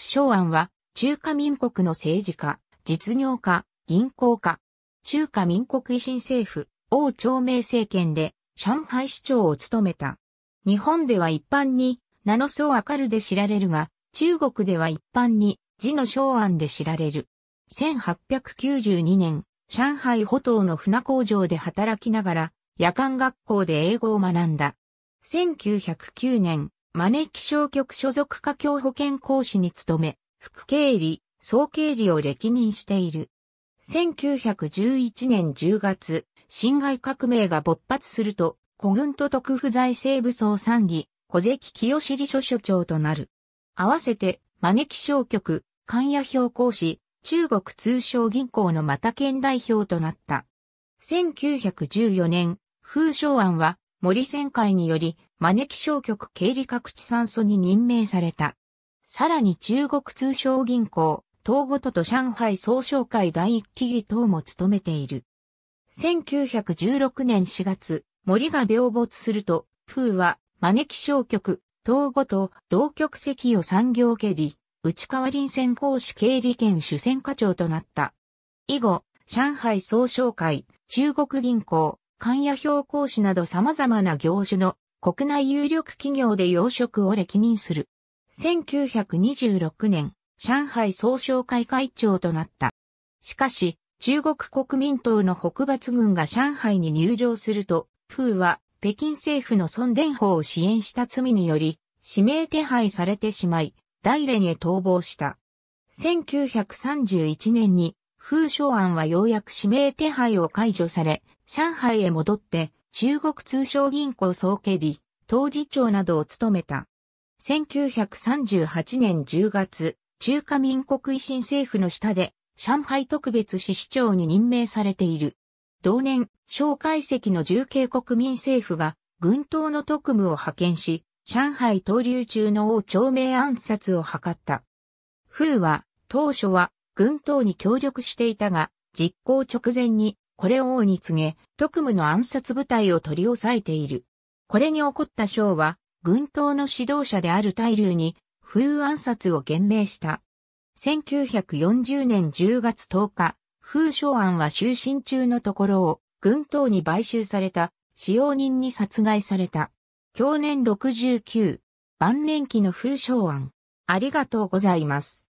府省は、中華民国の政治家、実業家、銀行家、中華民国維新政府、王朝明政権で、上海市長を務めた。日本では一般に、名の層明るで知られるが、中国では一般に、字の省案で知られる。1892年、上海歩道の船工場で働きながら、夜間学校で英語を学んだ。1909年、招き商局所属家協保険講師に勤め、副経理、総経理を歴任している。1911年10月、侵害革命が勃発すると、古軍と特府財政部総参議、小関清尻所所長となる。合わせて、招き商局、官野表講師、中国通商銀行のまた県代表となった。1914年、風商案は森旋会により招き商局経理各地産素に任命された。さらに中国通商銀行、東ごとと上海総商会第一期議等も務めている。1916年4月、森が病没すると、風は、招き商局、東ごと、同局席を産業蹴り、内川臨戦講師経理兼主戦課長となった。以後、上海総商会、中国銀行、関屋標講師など様々な業種の国内有力企業で養殖を歴任する。1926年、上海総商会会長となった。しかし、中国国民党の北伐軍が上海に入場すると、風は北京政府の孫伝法を支援した罪により、指名手配されてしまい、大連へ逃亡した。1931年に、風書案はようやく指名手配を解除され、上海へ戻って、中国通商銀行総経理、当事長などを務めた。1938年10月、中華民国維新政府の下で、上海特別市市長に任命されている。同年、蒋介石の重慶国民政府が、軍党の特務を派遣し、上海投留中の王朝明暗殺を図った。風は、当初は、軍党に協力していたが、実行直前に、これを王に告げ、特務の暗殺部隊を取り押さえている。これに起こった将は、軍党の指導者である大流に、風暗殺を厳命した。1940年10月10日、風将案は就寝中のところを、軍党に買収された、使用人に殺害された。去年69、晩年期の風将案。ありがとうございます。